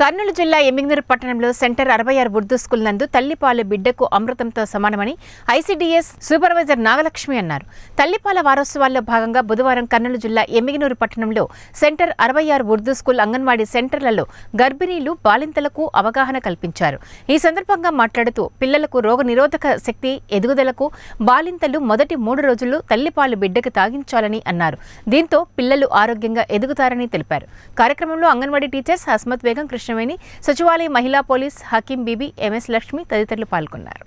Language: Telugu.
కర్నూలు జిల్లా ఎమ్మిగ్నూరు పట్టణంలో సెంటర్ అరవై ఆరు ఉర్దూ స్కూల్ నందు తల్లిపాలు బిడ్డకు అమృతంతో సమానమని ఐసీడీఎస్ సూపర్వైజర్ నాగలక్ష్మి అన్నారు తల్లిపాల వారోత్సవాల్లో భాగంగా బుధవారం కర్నూలు జిల్లా ఎమ్మిగ్నూరు పట్టణంలో సెంటర్ అరవై ఆరు ఉర్దూ స్కూల్ అంగన్వాడీ సెంటర్లలో గర్భిణీలు బాలింతలకు అవగాహన కల్పించారు ఈ సందర్భంగా మాట్లాడుతూ పిల్లలకు రోగ శక్తి ఎదుగుదలకు బాలింతలు మొదటి మూడు రోజులు తల్లిపాలు బిడ్డకు తాగించాలని అన్నారు దీంతో పిల్లలు ఆరోగ్యంగా ఎదుగుతారని తెలిపారు కార్యక్రమంలో అంగన్వాడీ టీచర్స్ హస్మత్ బేగం కృష్ణ కృష్ణవేణి సచివాలయ మహిళా పోలీస్ హకీం బీబీ ఎంఎస్ లక్ష్మి తదితరులు పాల్గొన్నారు